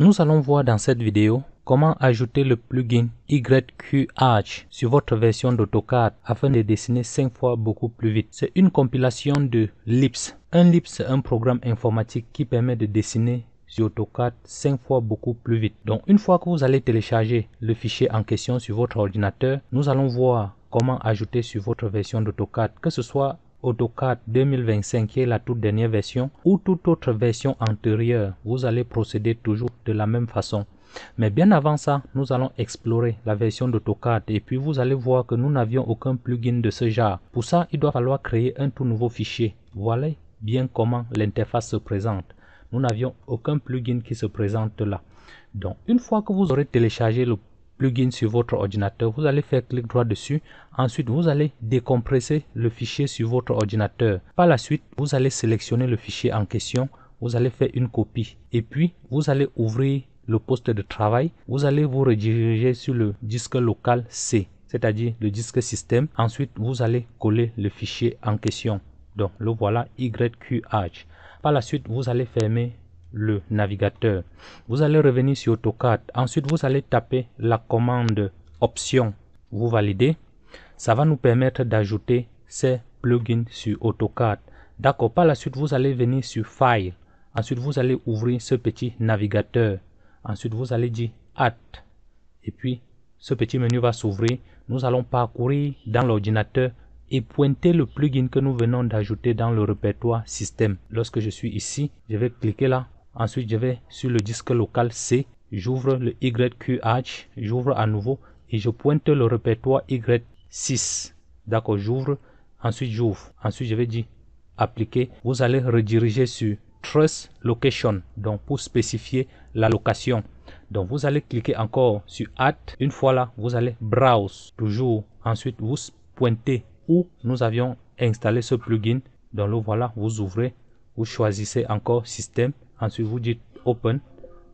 Nous allons voir dans cette vidéo comment ajouter le plugin YQH sur votre version d'AutoCAD afin de dessiner 5 fois beaucoup plus vite. C'est une compilation de LIPS. Un LIPS, c'est un programme informatique qui permet de dessiner sur AutoCAD 5 fois beaucoup plus vite. Donc une fois que vous allez télécharger le fichier en question sur votre ordinateur, nous allons voir comment ajouter sur votre version d'AutoCAD, que ce soit AutoCAD 2025 qui est la toute dernière version ou toute autre version antérieure, vous allez procéder toujours de la même façon. Mais bien avant ça, nous allons explorer la version d'AutoCAD et puis vous allez voir que nous n'avions aucun plugin de ce genre. Pour ça, il doit falloir créer un tout nouveau fichier. Voilà bien comment l'interface se présente. Nous n'avions aucun plugin qui se présente là. Donc, une fois que vous aurez téléchargé le plugin sur votre ordinateur. Vous allez faire clic droit dessus. Ensuite, vous allez décompresser le fichier sur votre ordinateur. Par la suite, vous allez sélectionner le fichier en question. Vous allez faire une copie. Et puis, vous allez ouvrir le poste de travail. Vous allez vous rediriger sur le disque local C, c'est-à-dire le disque système. Ensuite, vous allez coller le fichier en question. Donc, le voilà YQH. Par la suite, vous allez fermer le navigateur. Vous allez revenir sur AutoCAD. Ensuite, vous allez taper la commande option. Vous validez. Ça va nous permettre d'ajouter ces plugins sur AutoCAD. D'accord, par la suite, vous allez venir sur File. Ensuite, vous allez ouvrir ce petit navigateur. Ensuite, vous allez dire Add. Et puis, ce petit menu va s'ouvrir. Nous allons parcourir dans l'ordinateur et pointer le plugin que nous venons d'ajouter dans le répertoire système. Lorsque je suis ici, je vais cliquer là Ensuite, je vais sur le disque local C. J'ouvre le YQH. J'ouvre à nouveau et je pointe le répertoire Y6. D'accord, j'ouvre. Ensuite, j'ouvre. Ensuite, je vais dire appliquer. Vous allez rediriger sur Trust Location. Donc, pour spécifier la location. Donc, vous allez cliquer encore sur Add. Une fois là, vous allez Browse. Toujours. Ensuite, vous pointez où nous avions installé ce plugin. Donc, le voilà. Vous ouvrez. Vous choisissez encore Système. Ensuite, vous dites Open.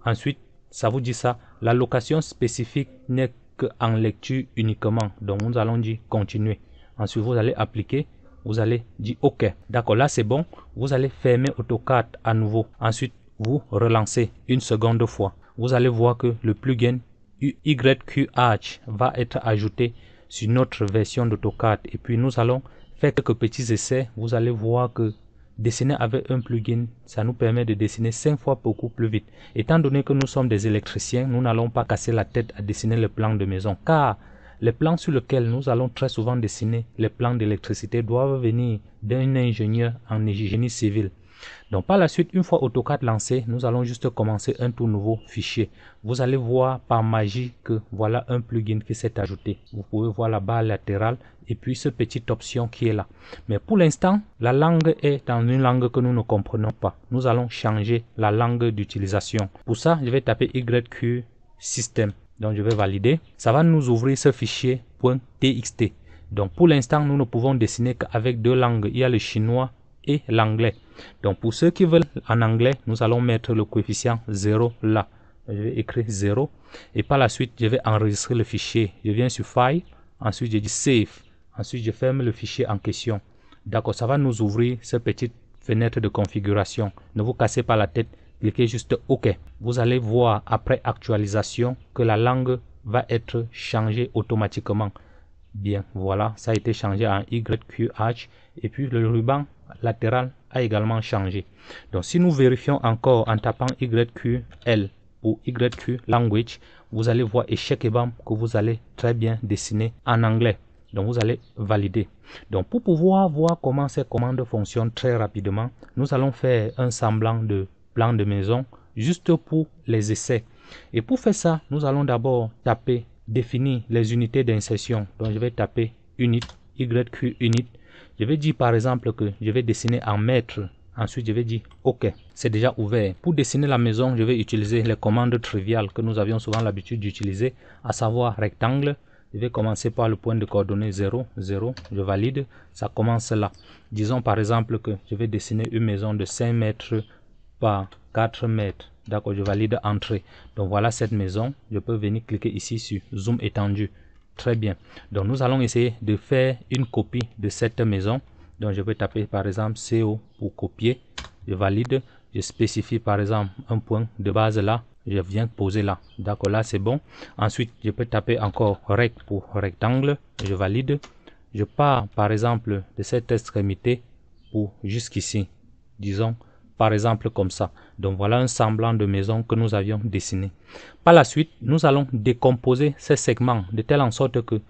Ensuite, ça vous dit ça. la location spécifique n'est en lecture uniquement. Donc, nous allons dire Continuer. Ensuite, vous allez appliquer. Vous allez dire OK. D'accord, là, c'est bon. Vous allez fermer AutoCAD à nouveau. Ensuite, vous relancez une seconde fois. Vous allez voir que le plugin YQH va être ajouté sur notre version d'AutoCAD. Et puis, nous allons faire quelques petits essais. Vous allez voir que dessiner avec un plugin, ça nous permet de dessiner cinq fois beaucoup plus vite. Étant donné que nous sommes des électriciens, nous n'allons pas casser la tête à dessiner le plan de maison, car les plans sur lesquels nous allons très souvent dessiner les plans d'électricité doivent venir d'un ingénieur en génie civile. Donc par la suite, une fois AutoCAD lancé, nous allons juste commencer un tout nouveau fichier. Vous allez voir par magie que voilà un plugin qui s'est ajouté. Vous pouvez voir la barre latérale et puis cette petite option qui est là. Mais pour l'instant, la langue est dans une langue que nous ne comprenons pas. Nous allons changer la langue d'utilisation. Pour ça, je vais taper YQ System. Donc je vais valider. Ça va nous ouvrir ce fichier .txt. Donc pour l'instant, nous ne pouvons dessiner qu'avec deux langues. Il y a le chinois et l'anglais. Donc pour ceux qui veulent en anglais, nous allons mettre le coefficient 0 là. Je vais écrire 0 et par la suite, je vais enregistrer le fichier. Je viens sur File, ensuite je dis Save, ensuite je ferme le fichier en question. D'accord, ça va nous ouvrir cette petite fenêtre de configuration. Ne vous cassez pas la tête, cliquez juste OK. Vous allez voir après actualisation que la langue va être changée automatiquement. Bien, voilà, ça a été changé en YQH. Et puis le ruban, latéral a également changé. Donc si nous vérifions encore en tapant YQL ou YQ language, vous allez voir échec et bam que vous allez très bien dessiner en anglais. Donc vous allez valider. Donc pour pouvoir voir comment ces commandes fonctionnent très rapidement, nous allons faire un semblant de plan de maison juste pour les essais. Et pour faire ça, nous allons d'abord taper définir les unités d'insertion. Donc je vais taper unit, YQ unit je vais dire par exemple que je vais dessiner en mètres. Ensuite, je vais dire OK, c'est déjà ouvert. Pour dessiner la maison, je vais utiliser les commandes triviales que nous avions souvent l'habitude d'utiliser, à savoir rectangle. Je vais commencer par le point de coordonnées 0, 0. Je valide. Ça commence là. Disons par exemple que je vais dessiner une maison de 5 mètres par 4 mètres. D'accord, je valide entrée. Donc voilà cette maison. Je peux venir cliquer ici sur zoom étendu. Très bien. Donc nous allons essayer de faire une copie de cette maison. Donc je vais taper par exemple CO pour copier. Je valide. Je spécifie par exemple un point de base là. Je viens poser là. D'accord, là c'est bon. Ensuite, je peux taper encore REC pour rectangle. Je valide. Je pars par exemple de cette extrémité pour jusqu'ici. Disons par exemple comme ça. Donc voilà un semblant de maison que nous avions dessiné. Par la suite, nous allons décomposer ces segments de telle en sorte que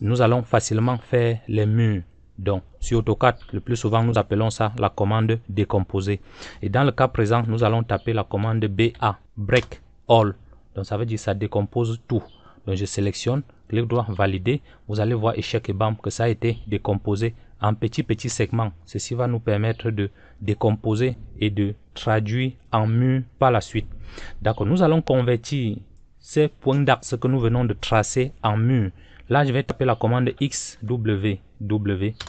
nous allons facilement faire les murs. Donc, sur AutoCAD, le plus souvent, nous appelons ça la commande décomposer. Et dans le cas présent, nous allons taper la commande BA, Break All. Donc, ça veut dire ça décompose tout. Donc, je sélectionne, clic droit, valider. Vous allez voir, échec et bam, que ça a été décomposé en petit petits segments. Ceci va nous permettre de décomposer et de traduire en mur par la suite. D'accord, nous allons convertir ces points d'axe que nous venons de tracer en mur. Là, je vais taper la commande XWW,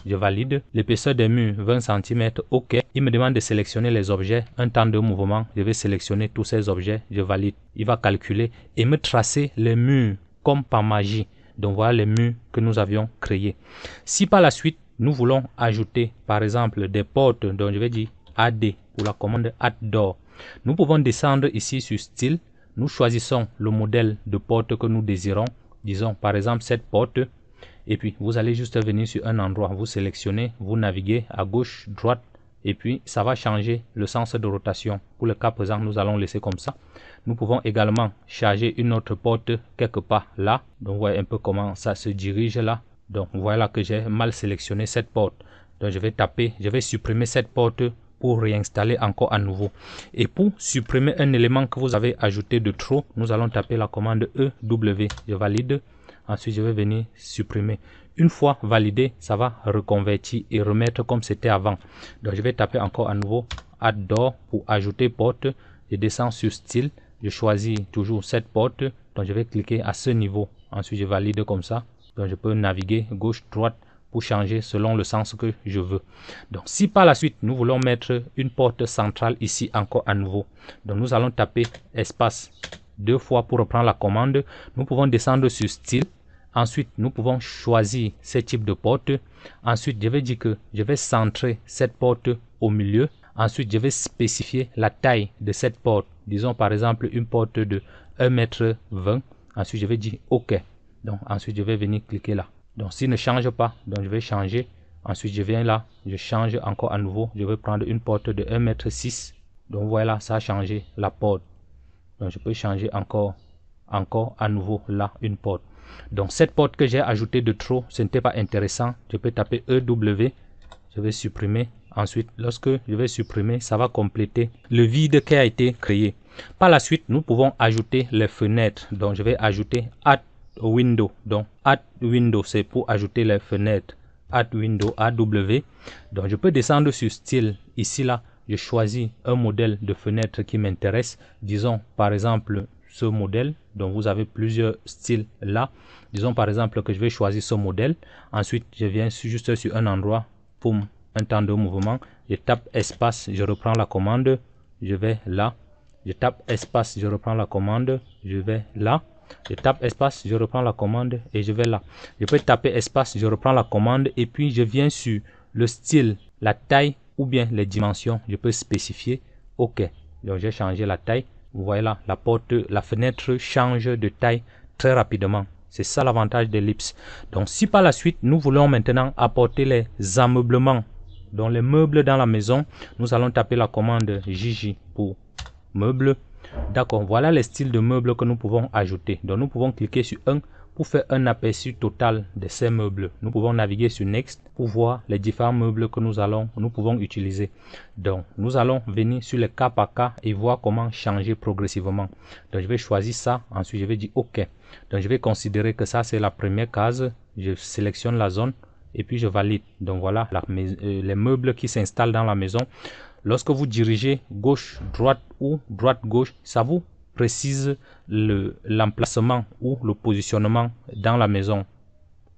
je valide. L'épaisseur des murs, 20 cm, OK. Il me demande de sélectionner les objets, un temps de mouvement. Je vais sélectionner tous ces objets, je valide. Il va calculer et me tracer les murs comme par magie. Donc voilà les murs que nous avions créés. Si par la suite, nous voulons ajouter par exemple des portes, donc je vais dire AD pour la commande add door. Nous pouvons descendre ici sur style, nous choisissons le modèle de porte que nous désirons, disons par exemple cette porte, et puis vous allez juste venir sur un endroit, vous sélectionnez, vous naviguez à gauche, droite, et puis ça va changer le sens de rotation. Pour le cas présent, nous allons laisser comme ça. Nous pouvons également charger une autre porte quelque part là. Donc, vous voyez un peu comment ça se dirige là donc voilà que j'ai mal sélectionné cette porte donc je vais taper je vais supprimer cette porte pour réinstaller encore à nouveau et pour supprimer un élément que vous avez ajouté de trop nous allons taper la commande EW je valide ensuite je vais venir supprimer une fois validé ça va reconvertir et remettre comme c'était avant donc je vais taper encore à nouveau add door pour ajouter porte je descends sur style je choisis toujours cette porte donc je vais cliquer à ce niveau ensuite je valide comme ça donc je peux naviguer gauche-droite pour changer selon le sens que je veux. Donc si par la suite nous voulons mettre une porte centrale ici encore à nouveau, donc nous allons taper espace deux fois pour reprendre la commande. Nous pouvons descendre sur style. Ensuite, nous pouvons choisir ce type de porte. Ensuite, je vais dire que je vais centrer cette porte au milieu. Ensuite, je vais spécifier la taille de cette porte. Disons par exemple une porte de 1 m. Ensuite, je vais dire OK donc ensuite je vais venir cliquer là donc s'il ne change pas donc je vais changer ensuite je viens là je change encore à nouveau je vais prendre une porte de 1 m 6 donc voilà ça a changé la porte donc je peux changer encore encore à nouveau là une porte donc cette porte que j'ai ajoutée de trop ce n'était pas intéressant je peux taper EW je vais supprimer ensuite lorsque je vais supprimer ça va compléter le vide qui a été créé par la suite nous pouvons ajouter les fenêtres donc je vais ajouter AT window. Donc, add window, c'est pour ajouter les fenêtres. Add window, AW. Donc, je peux descendre sur style. Ici, là, je choisis un modèle de fenêtre qui m'intéresse. Disons, par exemple, ce modèle. Donc, vous avez plusieurs styles là. Disons, par exemple, que je vais choisir ce modèle. Ensuite, je viens juste sur un endroit. pour un temps de mouvement. Je tape espace, je reprends la commande. Je vais là. Je tape espace, je reprends la commande. Je vais là. Je tape espace, je reprends la commande et je vais là. Je peux taper espace, je reprends la commande et puis je viens sur le style, la taille ou bien les dimensions. Je peux spécifier. OK. Donc j'ai changé la taille. Vous voyez là, la porte, la fenêtre change de taille très rapidement. C'est ça l'avantage d'ellipse. Donc si par la suite, nous voulons maintenant apporter les ameublements, donc les meubles dans la maison, nous allons taper la commande JJ pour meubles D'accord, voilà les styles de meubles que nous pouvons ajouter. Donc nous pouvons cliquer sur un pour faire un aperçu total de ces meubles. Nous pouvons naviguer sur Next pour voir les différents meubles que nous allons, nous pouvons utiliser. Donc nous allons venir sur le cas par cas et voir comment changer progressivement. Donc je vais choisir ça, ensuite je vais dire OK. Donc je vais considérer que ça c'est la première case. Je sélectionne la zone et puis je valide. Donc voilà euh, les meubles qui s'installent dans la maison. Lorsque vous dirigez gauche, droite ou droite-gauche, ça vous précise l'emplacement ou le positionnement dans la maison.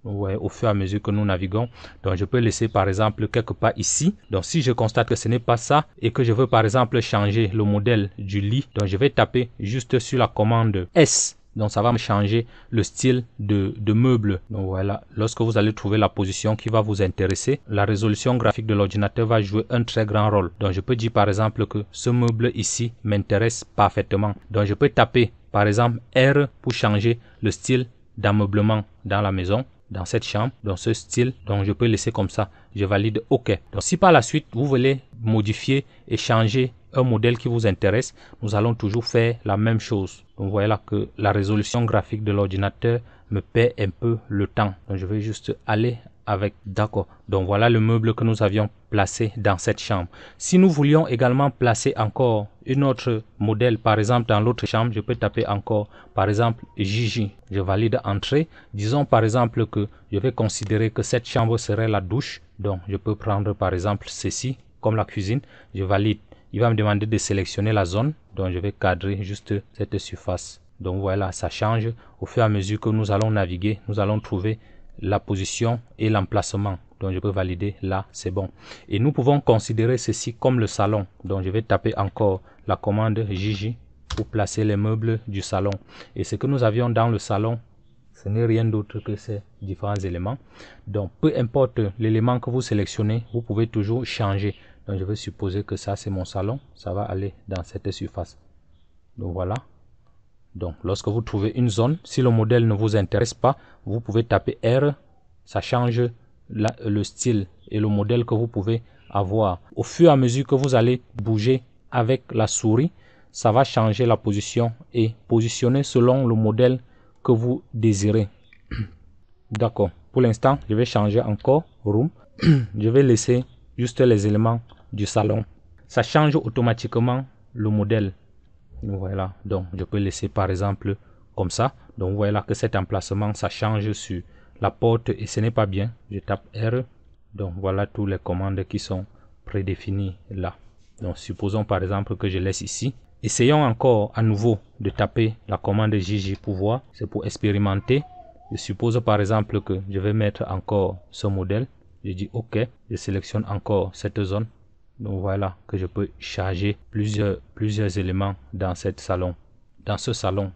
Ouais, au fur et à mesure que nous naviguons. Donc, je peux laisser par exemple quelque part ici. Donc, si je constate que ce n'est pas ça et que je veux par exemple changer le modèle du lit, donc je vais taper juste sur la commande S donc ça va me changer le style de, meuble. Donc voilà, lorsque vous allez trouver la position qui va vous intéresser, la résolution graphique de l'ordinateur va jouer un très grand rôle. Donc je peux dire par exemple que ce meuble ici m'intéresse parfaitement. Donc je peux taper par exemple R pour changer le style d'ameublement dans la maison dans cette chambre, dans ce style. Donc, je peux laisser comme ça. Je valide OK. Donc, si par la suite, vous voulez modifier et changer un modèle qui vous intéresse, nous allons toujours faire la même chose. Donc, vous voyez là que la résolution graphique de l'ordinateur me paie un peu le temps. Donc, je vais juste aller avec d'accord. Donc voilà le meuble que nous avions placé dans cette chambre. Si nous voulions également placer encore une autre modèle, par exemple dans l'autre chambre, je peux taper encore, par exemple, jj Je valide entrée. Disons par exemple que je vais considérer que cette chambre serait la douche. Donc je peux prendre par exemple ceci, comme la cuisine. Je valide. Il va me demander de sélectionner la zone. Donc je vais cadrer juste cette surface. Donc voilà, ça change. Au fur et à mesure que nous allons naviguer, nous allons trouver la position et l'emplacement. dont je peux valider là, c'est bon. Et nous pouvons considérer ceci comme le salon. Donc je vais taper encore la commande JJ pour placer les meubles du salon. Et ce que nous avions dans le salon, ce n'est rien d'autre que ces différents éléments. Donc peu importe l'élément que vous sélectionnez, vous pouvez toujours changer. Donc je vais supposer que ça c'est mon salon, ça va aller dans cette surface. Donc voilà, donc, lorsque vous trouvez une zone, si le modèle ne vous intéresse pas, vous pouvez taper R, ça change le style et le modèle que vous pouvez avoir. Au fur et à mesure que vous allez bouger avec la souris, ça va changer la position et positionner selon le modèle que vous désirez. D'accord. Pour l'instant, je vais changer encore Room. je vais laisser juste les éléments du salon. Ça change automatiquement le modèle. Voilà, donc je peux laisser par exemple comme ça. Donc voilà que cet emplacement, ça change sur la porte et ce n'est pas bien. Je tape R. Donc voilà toutes les commandes qui sont prédéfinies là. Donc supposons par exemple que je laisse ici. Essayons encore à nouveau de taper la commande JJ pour voir. C'est pour expérimenter. Je suppose par exemple que je vais mettre encore ce modèle. Je dis OK. Je sélectionne encore cette zone donc voilà que je peux charger plusieurs, plusieurs éléments dans cette salon dans ce salon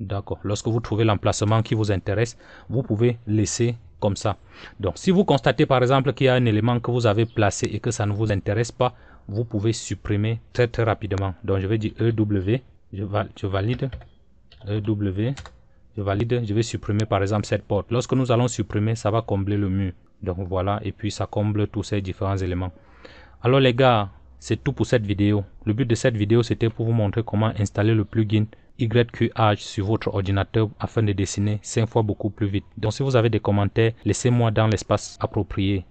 d'accord lorsque vous trouvez l'emplacement qui vous intéresse vous pouvez laisser comme ça donc si vous constatez par exemple qu'il y a un élément que vous avez placé et que ça ne vous intéresse pas vous pouvez supprimer très très rapidement donc je vais dire EW je valide EW je valide, je vais supprimer par exemple cette porte. Lorsque nous allons supprimer, ça va combler le mur. Donc voilà, et puis ça comble tous ces différents éléments. Alors les gars, c'est tout pour cette vidéo. Le but de cette vidéo c'était pour vous montrer comment installer le plugin YQH sur votre ordinateur afin de dessiner 5 fois beaucoup plus vite. Donc si vous avez des commentaires, laissez-moi dans l'espace approprié.